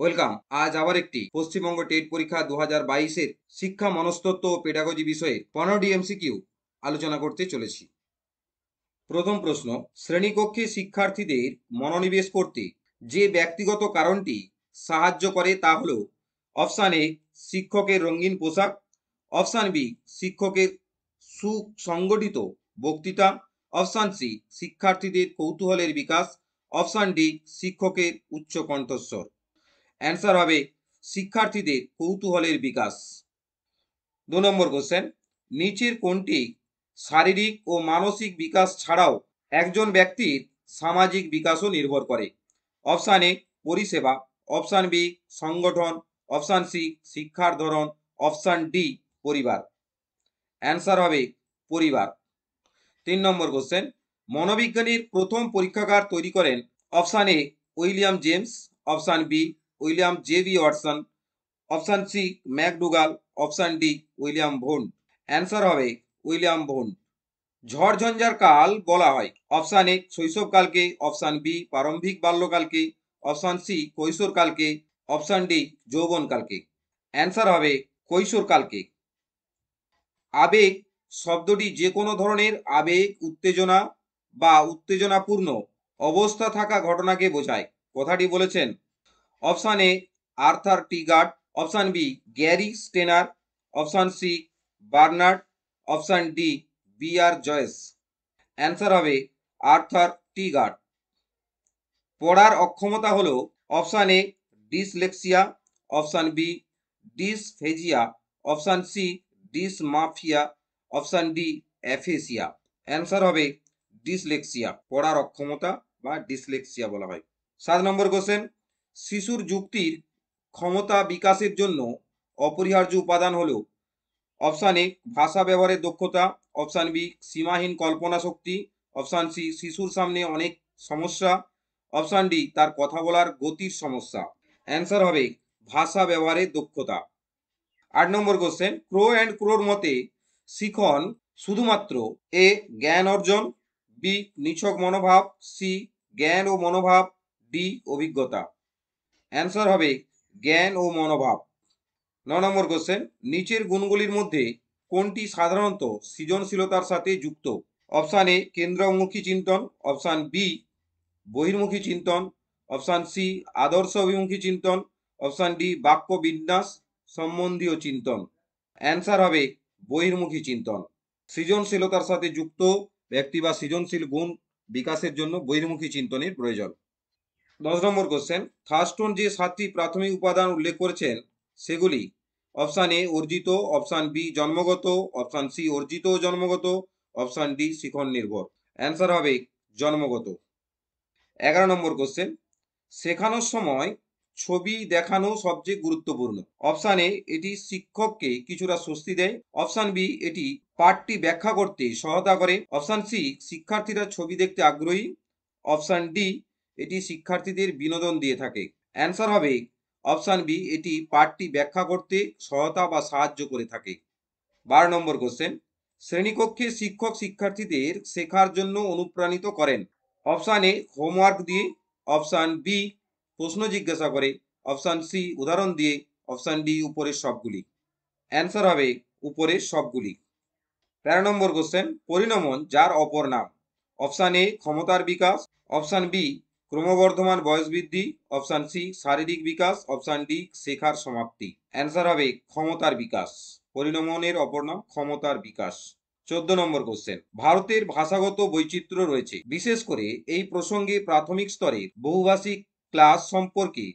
welcome আজ আবার একটি পশ্চিমবঙ্গ টেট পরীক্ষা দু হাজার বাইশের শিক্ষা মনস্তত্ত্ব ও পেডাগজি বিষয়ে পনেরোটি এমসিকিউ আলোচনা করতে চলেছি প্রথম প্রশ্ন শ্রেণীকক্ষে শিক্ষার্থীদের মনোনিবেশ করতে যে ব্যক্তিগত কারণটি সাহায্য করে তা হল অপশান এ শিক্ষকের রঙিন পোশাক অপশান বি শিক্ষকের সুসংগঠিত বক্তৃতা অপশান সি শিক্ষার্থীদের কৌতূহলের বিকাশ অপশান ডি শিক্ষকের উচ্চ কণ্ঠস্বর অ্যান্সার হবে শিক্ষার্থীদের কৌতূহলের বিকাশ দু নম্বর কোশ্চেন নিচের কোনটি শারীরিক ও মানসিক বিকাশ ছাড়াও একজন ব্যক্তির সামাজিক বিকাশও নির্ভর করে অপশান এ পরিষেবা অপশান বি সংগঠন অপশান সি শিক্ষার ধরন অপশান ডি পরিবার অ্যান্সার হবে পরিবার তিন নম্বর কোশ্চেন মনোবিজ্ঞানীর প্রথম পরীক্ষাগার তৈরি করেন option A William James option B William J V Watson option C McDougall option D William Wundt answer হবে উইলিয়াম ভোন্ট ঝড়ঝঞ্ঝার কাল বলা হয় অপশান এ শৈশবকালকে অপশান বি প্রারম্ভিক বাল্যকালকে অপশান সি কৈশোরকালকে অপশান ডি যৌবনকালকে অ্যান্সার হবে কৈশোরকালকে আবেগ শব্দটি যে কোনো ধরনের আবেগ উত্তেজনা বা উত্তেজনাপূর্ণ অবস্থা থাকা ঘটনাকে বোঝায় কথাটি বলেছেন option A Arthur Tigard option B Gary Steiner option C Bernard option D B R Joyce answer হবে আর্থার টিগার্ড পড়ার অক্ষমতা হল option A dyslexia option B dysphagia option C dysmorphia option D aphasia answer হবে dyslexia পড়ার অক্ষমতা বা dyslexia বলা হয় সাত নম্বর কোশ্চেন শিশুর যুক্তির ক্ষমতা বিকাশের জন্য অপরিহার্য উপাদান হলেও অপশান এ ভাষা ব্যবহারের দক্ষতা অপশান বি সীমাহীন কল্পনা শক্তি অপশান সি শিশুর সামনে অনেক সমস্যা অপশান ডি তার কথা বলার গতির সমস্যা অ্যান্সার হবে ভাষা ব্যবহারের দক্ষতা আট নম্বর কোশ্চেন ক্রো অ্যান্ড ক্রোর মতে শিখন শুধুমাত্র এ জ্ঞান অর্জন বি নিছক মনোভাব সি জ্ঞান ও মনোভাব ডি অভিজ্ঞতা অ্যান্সার হবে জ্ঞান ও মনোভাব ন নম্বর কোশ্চেন নিচের গুণগুলির মধ্যে কোনটি সাধারণত সৃজনশীলতার সাথে যুক্ত অপশান এ কেন্দ্রমুখী চিন্তন অপশান বি বহির্মুখী চিন্তন অপশান সি আদর্শ অভিমুখী চিন্তন অপশান ডি বাক্য বিন্যাস সম্বন্ধীয় চিন্তন অ্যান্সার হবে বহির্মুখী চিন্তন সৃজনশীলতার সাথে যুক্ত ব্যক্তি বা সৃজনশীল গুণ বিকাশের জন্য বহির্মুখী চিন্তনের প্রয়োজন দশ নম্বর কোশ্চেন থার্স্টোন যে সাতটি প্রাথমিক উপাদান উল্লেখ করেছেন সেগুলি অপশান এ অর্জিত অপশান বি জন্মগত অপশান সি অর্জিত জন্মগত অপশান ডি শিখন নির্ভর অ্যান্সার হবে জন্মগত এগারো নম্বর কোশ্চেন শেখানোর সময় ছবি দেখানো সবচেয়ে গুরুত্বপূর্ণ অপশান এ এটি শিক্ষককে কিছুটা স্বস্তি দেয় অপশান বি এটি পাঠটি ব্যাখ্যা করতে সহায়তা করে অপশান সি শিক্ষার্থীরা ছবি দেখতে আগ্রহী অপশান ডি এটি শিক্ষার্থীদের বিনোদন দিয়ে থাকে অ্যান্সার হবে অপশান বি এটি পাঠটি ব্যাখ্যা করতে সহায়তা বা সাহায্য করে থাকে বারো নম্বর কোশ্চেন শ্রেণীকক্ষে শিক্ষক শিক্ষার্থীদের শেখার জন্য অনুপ্রাণিত করেন অপশান এ হোমওয়ার্ক দিয়ে অপশান বি প্রশ্ন জিজ্ঞাসা করে অপশান সি উদাহরণ দিয়ে অপশান ডি উপরের সবগুলি অ্যান্সার হবে উপরের সবগুলি তেরো নম্বর কোশ্চেন পরিণমন যার অপর নাম অপশান এ ক্ষমতার বিকাশ অপশান বি ক্রমবর্ধমান বয়স বৃদ্ধি অপশান সি শারীরিক বিকাশ অপশান ডি শেখার সমাপ্তি অ্যান্সার হবে ক্ষমতার বিকাশ পরিণমনের অপর নাম ক্ষমতার বিকাশ চোদ্দ নম্বর কোশ্চেন ভারতের ভাষাগত বৈচিত্র্য রয়েছে বিশেষ করে এই প্রসঙ্গে প্রাথমিক স্তরের বহুভাষিক ক্লাস সম্পর্কে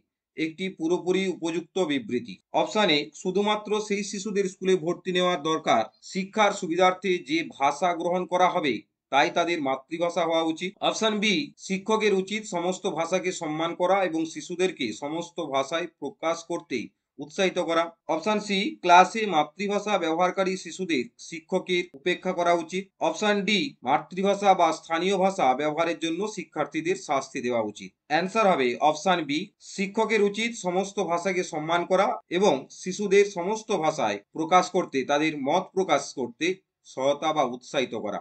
একটি পুরোপুরি উপযুক্ত বিবৃতি অপশানে শুধুমাত্র সেই শিশুদের স্কুলে ভর্তি নেওয়ার দরকার শিক্ষার সুবিধার্থে যে ভাষা গ্রহণ করা হবে তাই তাদের মাতৃভাষা হওয়া উচিত অপশন বি শিক্ষকের উচিত সমস্ত ভাষাকে সম্মান করা এবং শিশুদেরকে সমস্ত ভাষায় প্রকাশ করতে উৎসাহিত করা অপশন সি ক্লাসে মাতৃভাষা ব্যবহারকারী শিশুদের শিক্ষকের উপেক্ষা করা উচিত অপশন ডি মাতৃভাষা বা স্থানীয় ভাষা ব্যবহারের জন্য শিক্ষার্থীদের শাস্তি দেওয়া উচিত অ্যান্সার হবে অপশন বি শিক্ষকের উচিত সমস্ত ভাষাকে সম্মান করা এবং শিশুদের সমস্ত ভাষায় প্রকাশ করতে তাদের মত প্রকাশ করতে সহায়তা বা উৎসাহিত করা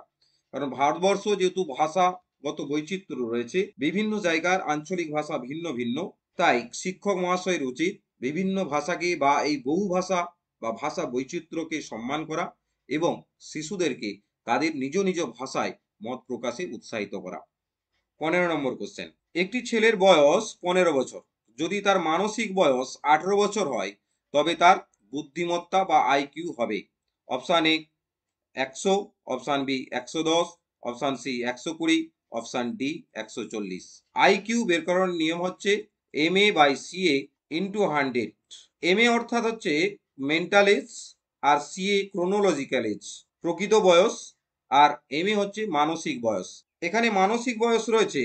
কারণ ভারতবর্ষ যেহেতু ভাষাগত বৈচিত্র্য রয়েছে বিভিন্ন জায়গার আঞ্চলিক ভাষা ভিন্ন ভিন্ন তাই শিক্ষক মহাশয়ের উচিত বিভিন্ন ভাষাকে বা এই বহু ভাষা বা ভাষা বৈচিত্র্যকে সম্মান করা এবং শিশুদেরকে তাদের নিজ নিজ ভাষায় মত প্রকাশে উৎসাহিত করা পনেরো নম্বর কোশ্চেন একটি ছেলের বয়স পনেরো বছর যদি তার মানসিক বয়স আঠেরো বছর হয় তবে তার বুদ্ধিমত্তা বা আইকিউ হবে অপশান এ একশো অপশান বি একশো দশ অপশান সি একশো কুড়ি অপশান ডি একশো চল্লিশ আই কিউ বের করার নিয়ম হচ্ছে M A by C A into hundred M A অর্থাৎ হচ্ছে মেন্টাল এজ আর সি এ ক্রোনোলজিক্যাল এজ প্রকৃত বয়স আর এম এ হচ্ছে মানসিক বয়স এখানে মানসিক বয়স রয়েছে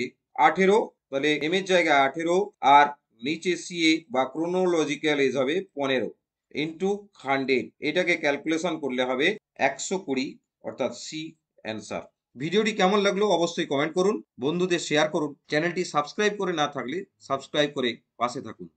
আঠেরো তাহলে এম এর জায়গায় আঠেরো আর নিচে সি এ বা ক্রোনোলজিক্যাল এজ হবে পনেরো ইন্টু হান্ড্রেড এটাকে ক্যালকুলেশন করলে হবে একশো কুড়ি অর্থাৎ সি অ্যান্সার ভিডিওটি কেমন লাগলো অবশ্যই কমেন্ট করুন বন্ধুদের শেয়ার করুন চ্যানেলটি সাবস্ক্রাইব করে না থাকলে সাবস্ক্রাইব করে পাশে থাকুন